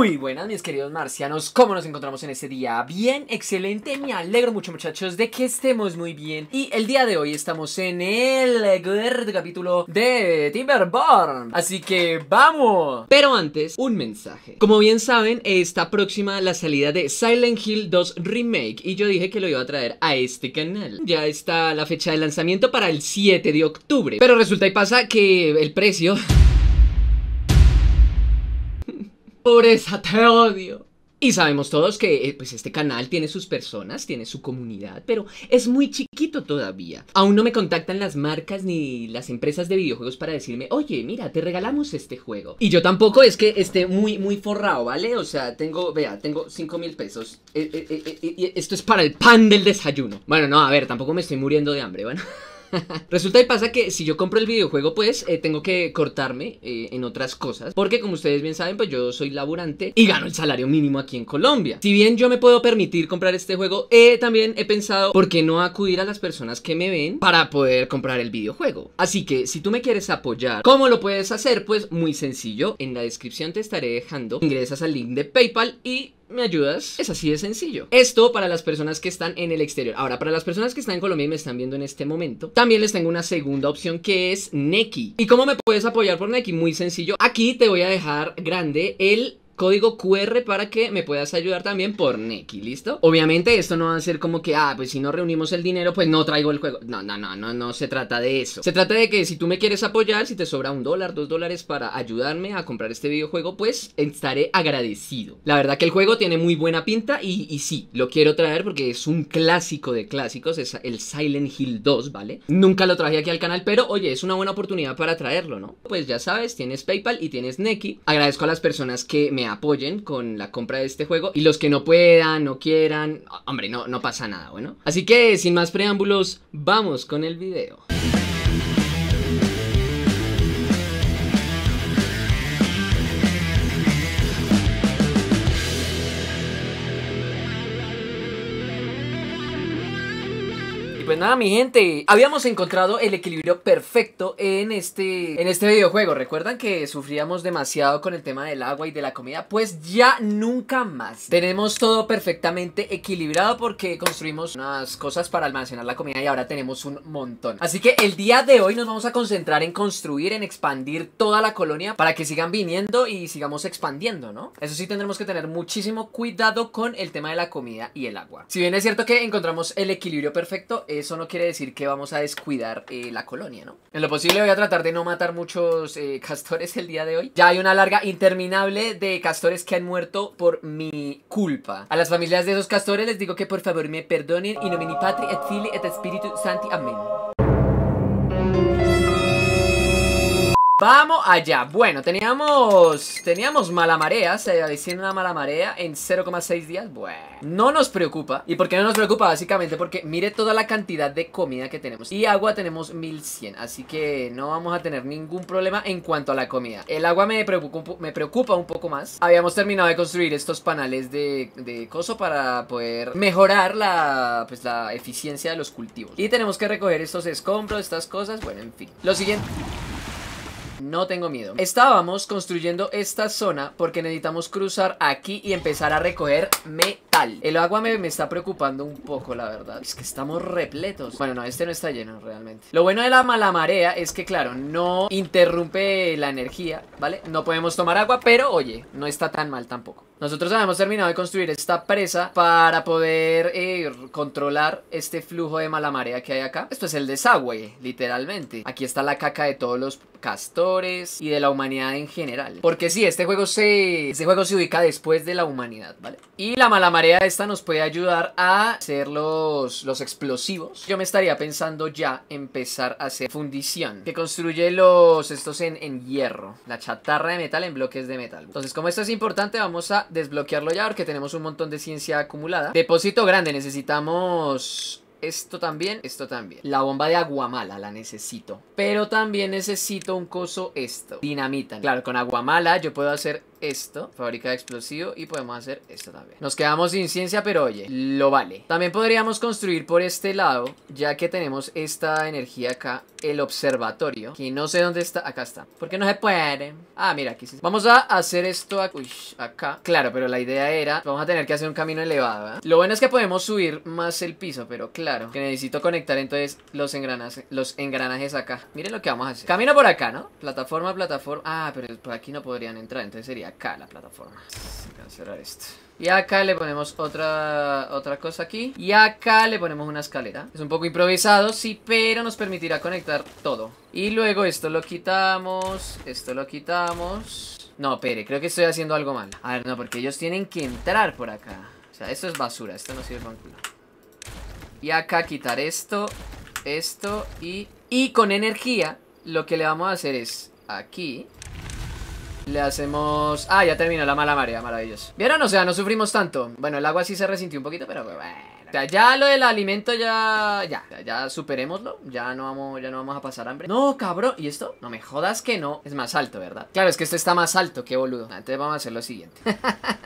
Muy buenas mis queridos marcianos, ¿cómo nos encontramos en este día? Bien, excelente, me alegro mucho muchachos de que estemos muy bien Y el día de hoy estamos en el capítulo de Timberborn Así que ¡vamos! Pero antes, un mensaje Como bien saben, está próxima la salida de Silent Hill 2 Remake Y yo dije que lo iba a traer a este canal Ya está la fecha de lanzamiento para el 7 de octubre Pero resulta y pasa que el precio... Pobreza, te odio. Y sabemos todos que eh, pues este canal tiene sus personas, tiene su comunidad, pero es muy chiquito todavía. Aún no me contactan las marcas ni las empresas de videojuegos para decirme, oye, mira, te regalamos este juego. Y yo tampoco es que esté muy, muy forrado, ¿vale? O sea, tengo, vea, tengo 5 mil pesos. Eh, eh, esto es para el pan del desayuno. Bueno, no, a ver, tampoco me estoy muriendo de hambre, bueno. Resulta y pasa que si yo compro el videojuego, pues eh, tengo que cortarme eh, en otras cosas. Porque como ustedes bien saben, pues yo soy laburante y gano el salario mínimo aquí en Colombia. Si bien yo me puedo permitir comprar este juego, eh, también he pensado por qué no acudir a las personas que me ven para poder comprar el videojuego. Así que si tú me quieres apoyar, ¿cómo lo puedes hacer? Pues muy sencillo. En la descripción te estaré dejando. Ingresas al link de PayPal y ¿me ayudas? Es así de sencillo. Esto para las personas que están en el exterior. Ahora, para las personas que están en Colombia y me están viendo en este momento, también les tengo una segunda opción que es Neki. ¿Y cómo me puedes apoyar por Neki? Muy sencillo. Aquí te voy a dejar grande el código QR para que me puedas ayudar también por Neki, ¿listo? Obviamente esto no va a ser como que, ah, pues si no reunimos el dinero, pues no traigo el juego. No, no, no, no, no se trata de eso. Se trata de que si tú me quieres apoyar, si te sobra un dólar, dos dólares para ayudarme a comprar este videojuego, pues estaré agradecido. La verdad que el juego tiene muy buena pinta y, y sí, lo quiero traer porque es un clásico de clásicos, es el Silent Hill 2, ¿vale? Nunca lo traje aquí al canal, pero oye, es una buena oportunidad para traerlo, ¿no? Pues ya sabes, tienes PayPal y tienes Neki. Agradezco a las personas que me apoyen con la compra de este juego y los que no puedan, no quieran, hombre, no, no pasa nada, bueno. Así que sin más preámbulos, vamos con el video. nada, mi gente, habíamos encontrado el equilibrio perfecto en este, en este videojuego. ¿Recuerdan que sufríamos demasiado con el tema del agua y de la comida? Pues ya nunca más. Tenemos todo perfectamente equilibrado porque construimos unas cosas para almacenar la comida y ahora tenemos un montón. Así que el día de hoy nos vamos a concentrar en construir, en expandir toda la colonia para que sigan viniendo y sigamos expandiendo, ¿no? Eso sí tendremos que tener muchísimo cuidado con el tema de la comida y el agua. Si bien es cierto que encontramos el equilibrio perfecto, es eso no quiere decir que vamos a descuidar eh, la colonia, ¿no? En lo posible voy a tratar de no matar muchos eh, castores el día de hoy. Ya hay una larga interminable de castores que han muerto por mi culpa. A las familias de esos castores les digo que por favor me perdonen y nomine Patri et fili et Spiritu Santi. Amén. Vamos allá, bueno, teníamos teníamos mala marea, se diciendo una mala marea en 0,6 días, bueno, no nos preocupa, ¿y por qué no nos preocupa? Básicamente porque mire toda la cantidad de comida que tenemos, y agua tenemos 1100, así que no vamos a tener ningún problema en cuanto a la comida, el agua me preocupa, me preocupa un poco más, habíamos terminado de construir estos panales de, de coso para poder mejorar la, pues, la eficiencia de los cultivos, y tenemos que recoger estos escombros, estas cosas, bueno, en fin, lo siguiente... No tengo miedo. Estábamos construyendo esta zona porque necesitamos cruzar aquí y empezar a recoger metal. El agua me, está preocupando un poco, la verdad. Es que estamos repletos. Bueno, no, este no está lleno realmente. Lo bueno de la mala marea es que, claro, no interrumpe la energía, ¿vale? No podemos tomar agua, pero oye, no está tan mal tampoco. Nosotros habíamos terminado de construir esta presa para poder eh, controlar este flujo de mala marea que hay acá. Esto es el desagüe, literalmente. Aquí está la caca de todos los castores y de la humanidad en general. Porque sí, este juego se, este juego se ubica después de la humanidad, ¿vale? Y la mala marea esta nos puede ayudar a hacer los, los explosivos. Yo me estaría pensando ya empezar a hacer fundición, que construye los estos en hierro, la chatarra de metal en bloques de metal. Entonces, como esto es importante, vamos a desbloquearlo ya porque tenemos un montón de ciencia acumulada. Depósito grande, necesitamos... Esto también, esto también. La bomba de aguamala la necesito. Pero también necesito un coso esto. Dinamita. Claro, con aguamala yo puedo hacer esto. Fábrica de explosivo y podemos hacer esto también. Nos quedamos sin ciencia, pero oye, lo vale. También podríamos construir por este lado, ya que tenemos esta energía acá, el observatorio. Que no sé dónde está. Acá está. ¿Por qué no se puede. Ah, mira, aquí sí. Vamos a hacer esto acá. acá. Claro, pero la idea era, vamos a tener que hacer un camino elevado. ¿ah? Lo bueno es que podemos subir más el piso, pero claro, que necesito conectar entonces los engranajes, los engranajes acá. Miren lo que vamos a hacer. Camino por acá, ¿no? Plataforma, plataforma. Ah, pero por pues aquí no podrían entrar, entonces sería acá la plataforma. Cancelar esto. Y acá le ponemos otra, otra cosa aquí. Y acá le ponemos una escalera. Es un poco improvisado, sí, pero nos permitirá conectar todo. Y luego esto lo quitamos, esto lo quitamos. No, pere, creo que estoy haciendo algo mal. A ver, no, porque ellos tienen que entrar por acá. O sea, esto es basura, esto no sirve para Y acá quitar esto, esto y... Y con energía, lo que le vamos a hacer es aquí le hacemos... Ah, ya terminó la mala marea, maravilloso ¿Vieron? O sea, no sufrimos tanto Bueno, el agua sí se resintió un poquito, pero bueno o sea, ya lo del alimento ya... Ya, ya superémoslo Ya no vamos ya no vamos a pasar hambre No, cabrón ¿Y esto? No me jodas que no Es más alto, ¿verdad? Claro, es que esto está más alto Qué boludo ah, Entonces vamos a hacer lo siguiente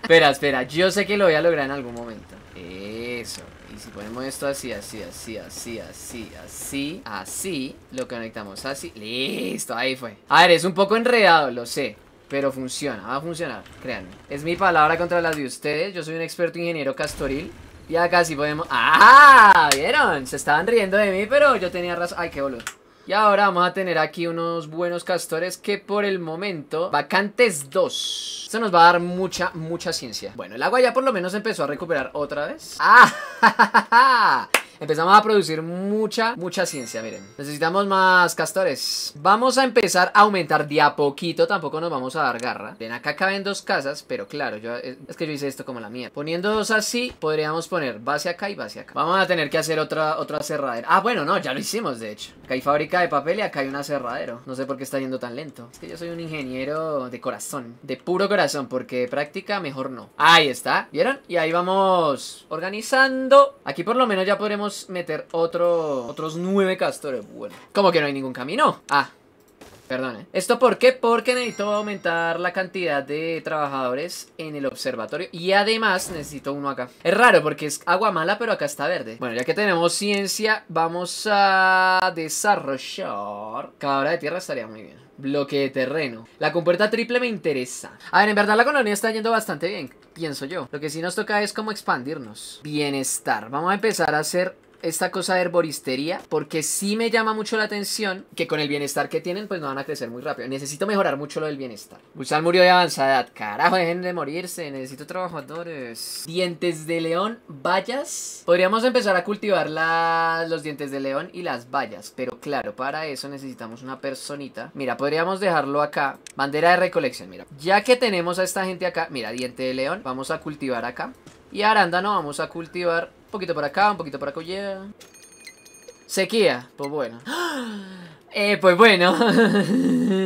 Espera, espera Yo sé que lo voy a lograr en algún momento Eso y si ponemos esto así, así, así, así, así, así, así, lo conectamos así. Listo, ahí fue. A ver, es un poco enredado, lo sé. Pero funciona, va a funcionar, créanme. Es mi palabra contra las de ustedes. Yo soy un experto ingeniero castoril. Y acá sí podemos... ¡Ah! ¿Vieron? Se estaban riendo de mí, pero yo tenía razón. ¡Ay, qué boludo! Y ahora vamos a tener aquí unos buenos castores que por el momento... Vacantes 2. Esto nos va a dar mucha, mucha ciencia. Bueno, el agua ya por lo menos empezó a recuperar otra vez. ¡Ah! Empezamos a producir mucha, mucha ciencia, miren. Necesitamos más castores. Vamos a empezar a aumentar de a poquito, tampoco nos vamos a dar garra. Ven, acá caben dos casas, pero claro, yo, eh, es que yo hice esto como la mía. Poniendo así, podríamos poner base acá y base acá. Vamos a tener que hacer otra, otra cerradera. Ah, bueno, no, ya lo hicimos, de hecho. Acá hay fábrica de papel y acá hay un aserradero. No sé por qué está yendo tan lento. Es que yo soy un ingeniero de corazón, de puro corazón, porque práctica mejor no. Ahí está, ¿vieron? Y ahí vamos organizando. Aquí por lo menos ya podremos meter otro, otros nueve castores. Bueno, como que no hay ningún camino. Ah, Perdón, ¿Esto por qué? Porque necesito aumentar la cantidad de trabajadores en el observatorio Y además necesito uno acá Es raro porque es agua mala pero acá está verde Bueno, ya que tenemos ciencia Vamos a desarrollar Cabra de tierra estaría muy bien Bloque de terreno La compuerta triple me interesa A ver, en verdad la colonia está yendo bastante bien pienso yo. Lo que sí nos toca es cómo expandirnos. Bienestar. Vamos a empezar a hacer esta cosa de herboristería porque sí me llama mucho la atención que con el bienestar que tienen pues no van a crecer muy rápido. Necesito mejorar mucho lo del bienestar. Usal murió de avanzada edad. Carajo, dejen de morirse. Necesito trabajadores. Dientes de león, vallas. Podríamos empezar a cultivar los dientes de león y las vallas. Pero claro, para eso necesitamos una personita. Mira, podríamos dejarlo acá. Bandera de recolección, mira. Ya que tenemos a esta gente acá. Mira, diente de león. Vamos a cultivar acá. Y arándano vamos a cultivar un poquito por acá, un poquito por acá, Sequía, pues bueno. Eh, pues bueno.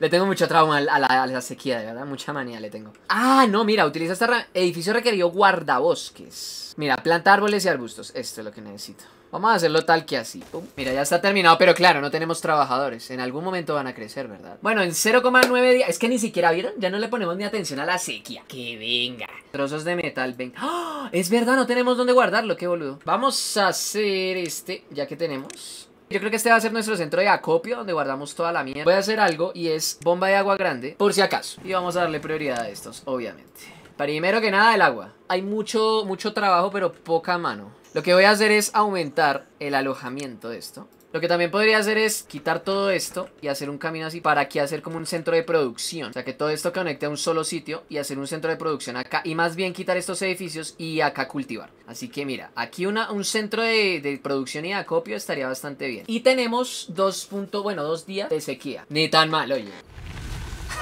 le tengo mucho trauma a la, sequía, de verdad. Mucha manía le tengo. Ah, no, mira, utiliza esta edificio requerido guardabosques. Mira, planta árboles y arbustos. Esto es lo que necesito. Vamos a hacerlo tal que así. Mira, ya está terminado, pero claro, no tenemos trabajadores. En algún momento van a crecer, ¿verdad? Bueno, en 0,9 días. Es que ni siquiera vieron. Ya no le ponemos ni atención a la sequía. Que venga. Trozos de metal, Venga. ¡Ah! Es verdad, no tenemos dónde guardarlo. Qué boludo. Vamos a hacer este, ya que tenemos. Yo creo que este va a ser nuestro centro de acopio donde guardamos toda la mierda. Voy a hacer algo y es bomba de agua grande, por si acaso. Y vamos a darle prioridad a estos, obviamente. Primero que nada, el agua. Hay mucho, mucho trabajo, pero poca mano. Lo que voy a hacer es aumentar el alojamiento de esto. Lo que también podría hacer es quitar todo esto y hacer un camino así para aquí hacer como un centro de producción. O sea, que todo esto conecte a un solo sitio y hacer un centro de producción acá. Y más bien quitar estos edificios y acá cultivar. Así que mira, aquí una, un centro de, producción y de acopio estaría bastante bien. Y tenemos dos puntos, bueno, dos días de sequía. Ni tan mal, oye.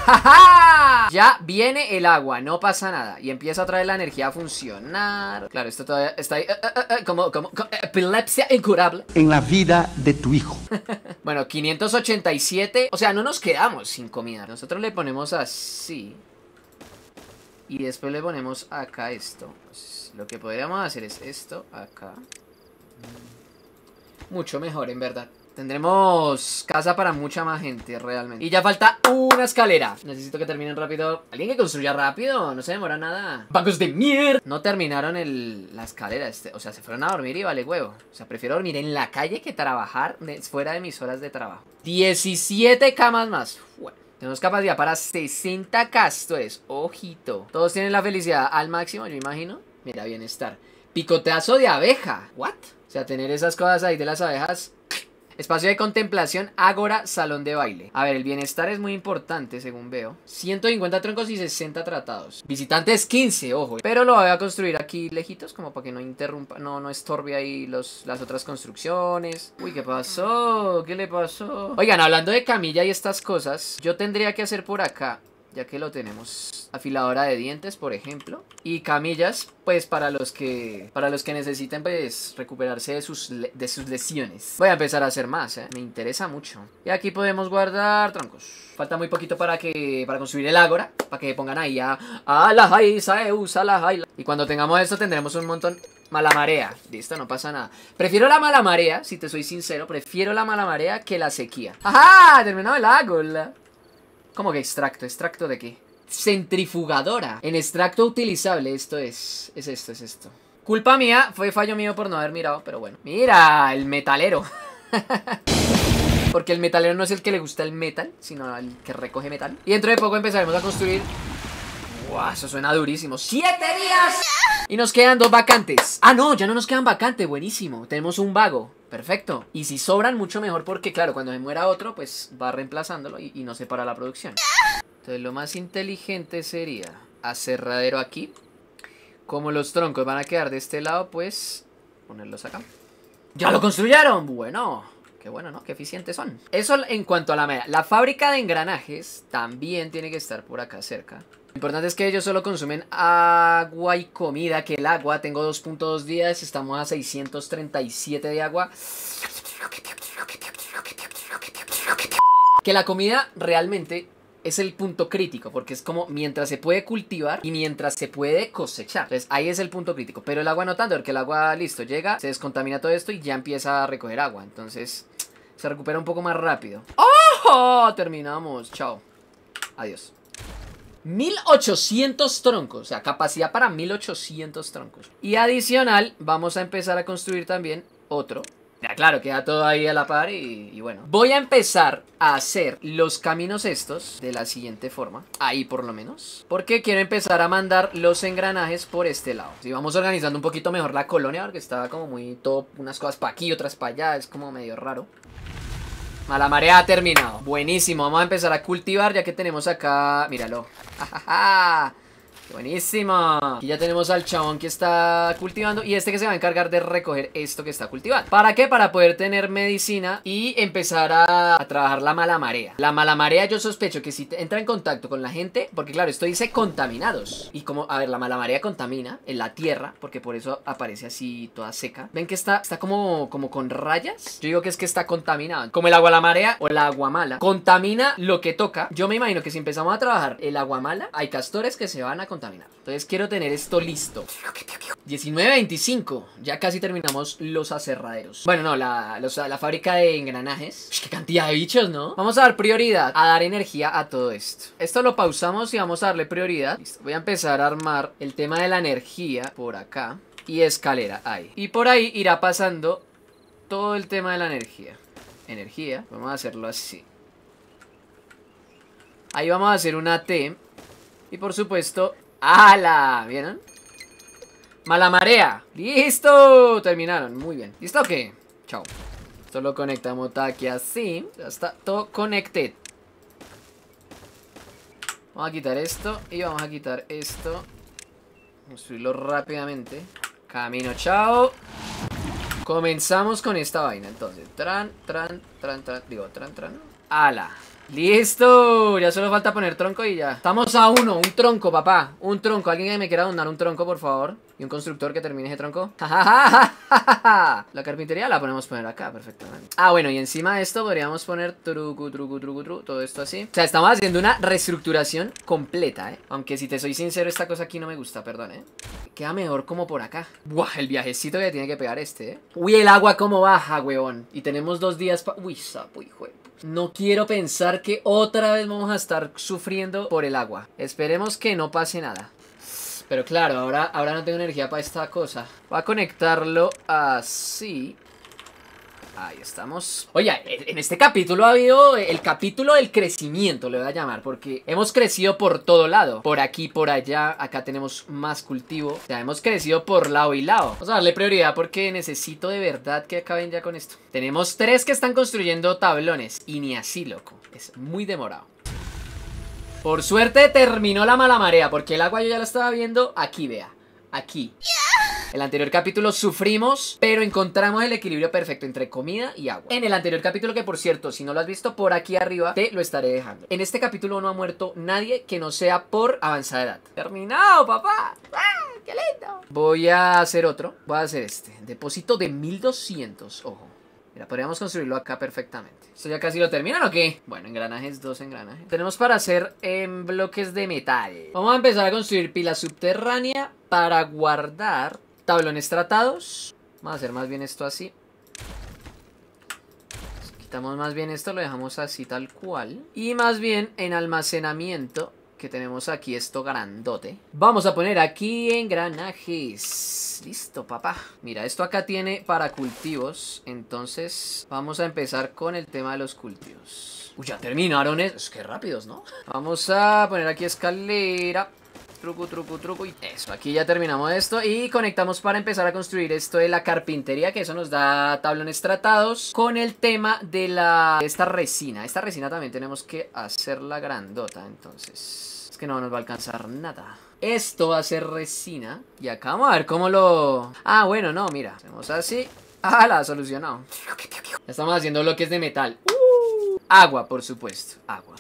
Ja ya viene el agua, no pasa nada. Y empieza a traer la energía a funcionar. Claro, esto todavía está ahí. Eh, eh, eh, como, epilepsia incurable. En la vida de tu hijo. bueno, 587. O sea, no nos quedamos sin comida. Nosotros le ponemos así. Y después le ponemos acá esto. lo que podríamos hacer es esto acá. Mucho mejor, en verdad. Tendremos casa para mucha más gente, realmente. Y ya falta una escalera. Necesito que terminen rápido. Alguien que construya rápido. No se demora nada. ¡Bancos de mierda! No terminaron el, la escalera. Este, o sea, se fueron a dormir y vale huevo. O sea, prefiero dormir en la calle que trabajar fuera de mis horas de trabajo. 17 camas más. Tenemos capacidad para 60 castores. Ojito. Todos tienen la felicidad al máximo, yo imagino. Mira, bienestar. Picoteazo de abeja. ¿What? O sea, tener esas cosas ahí de las abejas Espacio de contemplación, ágora, salón de baile. A ver, el bienestar es muy importante, según veo. 150 troncos y 60 tratados. Visitantes 15, ojo. Pero lo voy a construir aquí lejitos, como para que no interrumpa, no, no estorbe ahí los, las otras construcciones. Uy, ¿qué pasó? ¿Qué le pasó? Oigan, hablando de camilla y estas cosas, yo tendría que hacer por acá ya que lo tenemos. Afiladora de dientes, por ejemplo. Y camillas, pues para los que para los que necesiten pues recuperarse de sus, de sus lesiones. Voy a empezar a hacer más, ¿eh? me interesa mucho. Y aquí podemos guardar troncos. Falta muy poquito para que para construir el ágora, para que pongan ahí a e usa la Y cuando tengamos esto tendremos un montón mala marea. Listo, no pasa nada. Prefiero la mala marea, si te soy sincero, prefiero la mala marea que la sequía. ¡Ajá! Terminado el ágora. ¿Cómo que extracto? ¿Extracto de qué? Centrifugadora. En extracto utilizable, esto es. Es esto, es esto. Culpa mía, fue fallo mío por no haber mirado, pero bueno. Mira, el metalero. Porque el metalero no es el que le gusta el metal, sino el que recoge metal. Y dentro de poco empezaremos a construir... ¡Wow! Eso suena durísimo. ¡Siete días! Y nos quedan dos vacantes. Ah, no, ya no nos quedan vacantes. Buenísimo. Tenemos un vago. Perfecto. Y si sobran, mucho mejor porque, claro, cuando se muera otro, pues va reemplazándolo y, no se para la producción. Entonces lo más inteligente sería aserradero aquí. Como los troncos van a quedar de este lado, pues ponerlos acá. ¡Ya lo construyeron! Bueno bueno, ¿no? Qué eficientes son. Eso en cuanto a la manera, La fábrica de engranajes también tiene que estar por acá cerca. Lo importante es que ellos solo consumen agua y comida, que el agua, tengo 2.2 días, estamos a 637 de agua. Que la comida realmente es el punto crítico, porque es como mientras se puede cultivar y mientras se puede cosechar. Entonces ahí es el punto crítico. Pero el agua no tanto, porque el agua, listo, llega, se descontamina todo esto y ya empieza a recoger agua. Entonces se recupera un poco más rápido. ¡Oh! Terminamos. Chao. Adiós. 1800 troncos, o sea, capacidad para 1800 troncos. Y adicional, vamos a empezar a construir también otro. Ya, claro, queda todo ahí a la par y, bueno. Voy a empezar a hacer los caminos estos de la siguiente forma. Ahí por lo menos. Porque quiero empezar a mandar los engranajes por este lado. Si vamos organizando un poquito mejor la colonia porque estaba como muy todo, unas cosas para aquí, otras para allá. Es como medio raro. La marea ha terminado. Buenísimo, vamos a empezar a cultivar ya que tenemos acá... Míralo. ¡Ja, buenísimo! Y ya tenemos al chabón que está cultivando y este que se va a encargar de recoger esto que está cultivando. ¿Para qué? Para poder tener medicina y empezar a, trabajar la mala marea. La mala marea yo sospecho que si entra en contacto con la gente, porque claro, esto dice contaminados. Y como, a ver, la mala marea contamina en la tierra, porque por eso aparece así toda seca. ¿Ven que está, está como, como con rayas? Yo digo que es que está contaminado. Como el agua la marea o la agua mala. Contamina lo que toca. Yo me imagino que si empezamos a trabajar el agua mala, hay castores que se van a contaminar entonces quiero tener esto listo. 19.25. Ya casi terminamos los aserraderos. Bueno, no, la, la fábrica de engranajes. qué cantidad de bichos, ¿no? Vamos a dar prioridad, a dar energía a todo esto. Esto lo pausamos y vamos a darle prioridad. Voy a empezar a armar el tema de la energía por acá. Y escalera, ahí. Y por ahí irá pasando todo el tema de la energía. Energía. Vamos a hacerlo así. Ahí vamos a hacer una T. Y por supuesto, ¡Hala! ¿Vieron? Mala marea. ¡Listo! Terminaron. Muy bien. ¿Listo o qué? Chao. solo conectamos aquí así. Ya está todo connected. Vamos a quitar esto y vamos a quitar esto. subirlo rápidamente. Camino, chao. Comenzamos con esta vaina, entonces. Tran, tran, tran, tran. Digo, tran, tran. Ala. ¡Listo! Ya solo falta poner tronco y ya. Estamos a uno, un tronco, papá. Un tronco. Alguien que me quiera donar un tronco, por favor. Y un constructor que termine ese tronco. la carpintería la podemos poner acá, perfectamente. Ah, bueno, y encima de esto podríamos poner trucu truco, todo esto así. O sea, estamos haciendo una reestructuración completa, ¿eh? Aunque si te soy sincero, esta cosa aquí no me gusta, perdón, ¿eh? Queda mejor como por acá. Buah, el viajecito que tiene que pegar este, ¿eh? Uy, el agua cómo baja, huevón Y tenemos dos días para... Uy, sapo, hijo no quiero pensar que otra vez vamos a estar sufriendo por el agua. Esperemos que no pase nada. Pero claro, ahora, ahora no tengo energía para esta cosa. Voy a conectarlo así. Ahí estamos. Oye, en este capítulo ha habido el capítulo del crecimiento, le voy a llamar, porque hemos crecido por todo lado. Por aquí, por allá, acá tenemos más cultivo. Ya o sea, hemos crecido por lado y lado. Vamos a darle prioridad porque necesito de verdad que acaben ya con esto. Tenemos tres que están construyendo tablones y ni así, loco. Es muy demorado. Por suerte terminó la mala marea, porque el agua yo ya la estaba viendo aquí, vea aquí. El anterior capítulo sufrimos, pero encontramos el equilibrio perfecto entre comida y agua. En el anterior capítulo, que por cierto, si no lo has visto, por aquí arriba te lo estaré dejando. En este capítulo no ha muerto nadie que no sea por avanzada edad. Terminado, papá. Ah, ¡Qué lindo! Voy a hacer otro. Voy a hacer este. Depósito de 1200, ojo. Mira, podríamos construirlo acá perfectamente. ¿Esto ya casi lo terminan o qué? Bueno, engranajes, dos engranajes. Tenemos para hacer en bloques de metal. Vamos a empezar a construir pila subterránea para guardar tablones tratados. Vamos a hacer más bien esto así. Quitamos más bien esto, lo dejamos así tal cual. Y más bien en almacenamiento, que tenemos aquí esto grandote. Vamos a poner aquí engranajes. Listo, papá. Mira, esto acá tiene para cultivos. Entonces vamos a empezar con el tema de los cultivos. Uy, ya terminaron. Es, es que rápidos, ¿no? Vamos a poner aquí escalera truco, truco, truco y eso. Aquí ya terminamos esto y conectamos para empezar a construir esto de la carpintería, que eso nos da tablones tratados con el tema de la esta resina. Esta resina también tenemos que hacerla grandota, entonces es que no nos va a alcanzar nada. Esto va a ser resina y acá vamos a ver cómo lo... Ah, bueno, no, mira, hacemos así. Ah, la ha solucionado. estamos haciendo bloques de metal. Uh. Agua, por supuesto, agua.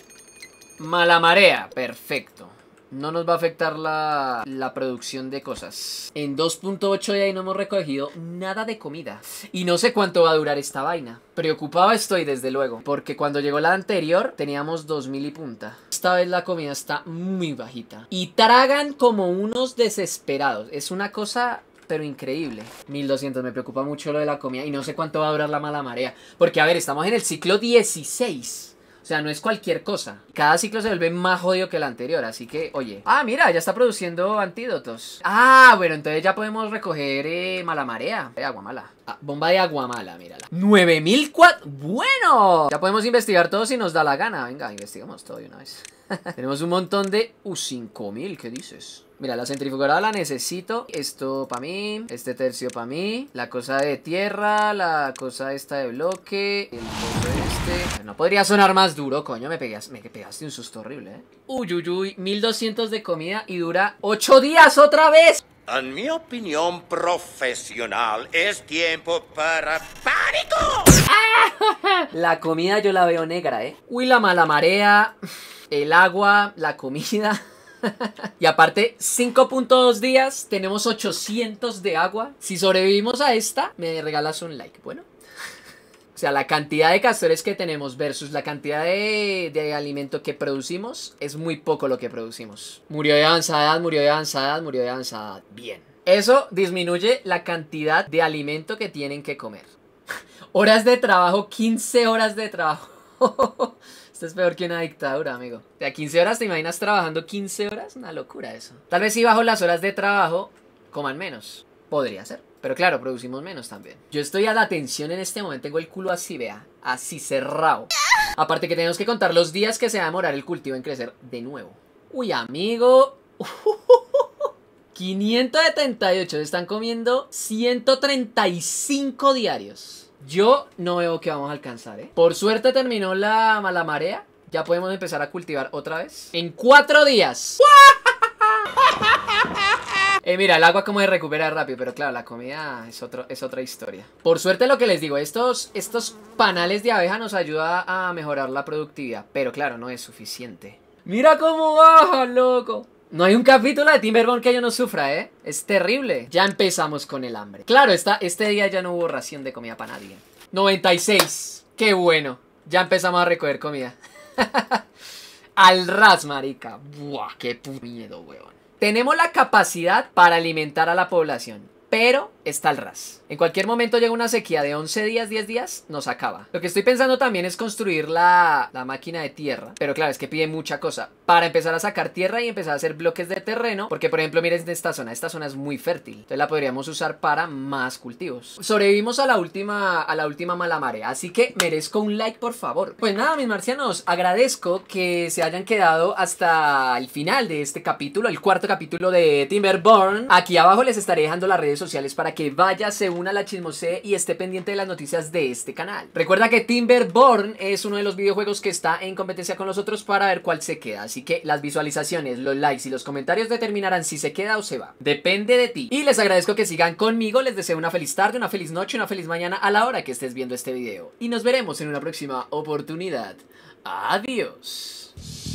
Mala marea, perfecto no nos va a afectar la, producción de cosas. En 2.8 de ahí no hemos recogido nada de comida. Y no sé cuánto va a durar esta vaina. Preocupado estoy desde luego, porque cuando llegó la anterior teníamos 2000 y punta. Esta vez la comida está muy bajita. Y tragan como unos desesperados. Es una cosa pero increíble. 1200, me preocupa mucho lo de la comida y no sé cuánto va a durar la mala marea. Porque, a ver, estamos en el ciclo 16. O sea, no es cualquier cosa. Cada ciclo se vuelve más jodido que el anterior, así que, oye. Ah, mira, ya está produciendo antídotos. Ah, bueno, entonces ya podemos recoger eh, mala marea. Eh, agua mala. Ah, bomba de agua mala, mírala. 9004. Bueno, ya podemos investigar todo si nos da la gana. Venga, investigamos todo de una vez. Tenemos un montón de... u 5000, ¿qué dices? Mira, la centrifugadora la necesito. Esto para mí, este tercio para mí, la cosa de tierra, la cosa esta de bloque, el este. No podría sonar más duro, coño, me, me pegaste un susto horrible, ¿eh? Uy, uy, uy, 1200 de comida y dura 8 días otra vez. En mi opinión profesional, es tiempo para pánico. La comida yo la veo negra, ¿eh? Uy, la mala marea, el agua, la comida. Y aparte, 5.2 días, tenemos 800 de agua. Si sobrevivimos a esta, me regalas un like. Bueno. O sea, la cantidad de castores que tenemos versus la cantidad de, alimento que producimos es muy poco lo que producimos. Murió de avanzada murió de avanzada murió de avanzada Bien. Eso disminuye la cantidad de alimento que tienen que comer. horas de trabajo, 15 horas de trabajo. Esto es peor que una dictadura, amigo. De a 15 horas, ¿te imaginas trabajando 15 horas? Una locura eso. Tal vez si bajo las horas de trabajo, coman menos. Podría ser. Pero claro, producimos menos también. Yo estoy a la atención en este momento, tengo el culo así, vea, así cerrado. Aparte que tenemos que contar los días que se va a demorar el cultivo en crecer de nuevo. Uy, amigo. 578 están comiendo 135 diarios. Yo no veo que vamos a alcanzar, ¿eh? Por suerte terminó la mala marea. Ya podemos empezar a cultivar otra vez. En cuatro días. Eh, mira, el agua como de recuperar rápido, pero claro, la comida es, otro, es otra historia. Por suerte lo que les digo, estos, estos panales de abeja nos ayuda a mejorar la productividad, pero claro, no es suficiente. Mira cómo baja, loco. No hay un capítulo de Timberborn que yo no sufra, ¿eh? Es terrible. Ya empezamos con el hambre. Claro, este día ya no hubo ración de comida para nadie. 96. Qué bueno. Ya empezamos a recoger comida. Al ras, marica. Buah, qué miedo, weón tenemos la capacidad para alimentar a la población pero está al ras. En cualquier momento llega una sequía de 11 días, 10 días, nos acaba. Lo que estoy pensando también es construir la, la, máquina de tierra, pero claro, es que pide mucha cosa para empezar a sacar tierra y empezar a hacer bloques de terreno, porque por ejemplo, miren esta zona, esta zona es muy fértil, entonces la podríamos usar para más cultivos. Sobrevivimos a la última, a la última mala marea, así que merezco un like, por favor. Pues nada, mis marcianos, agradezco que se hayan quedado hasta el final de este capítulo, el cuarto capítulo de Timberborn. Aquí abajo les estaré dejando las redes sociales para que vaya, se una a la chismosee y esté pendiente de las noticias de este canal. Recuerda que Timberborn es uno de los videojuegos que está en competencia con los para ver cuál se queda. Así que las visualizaciones, los likes y los comentarios determinarán si se queda o se va. Depende de ti. Y les agradezco que sigan conmigo. Les deseo una feliz tarde, una feliz noche, una feliz mañana a la hora que estés viendo este video. Y nos veremos en una próxima oportunidad. Adiós.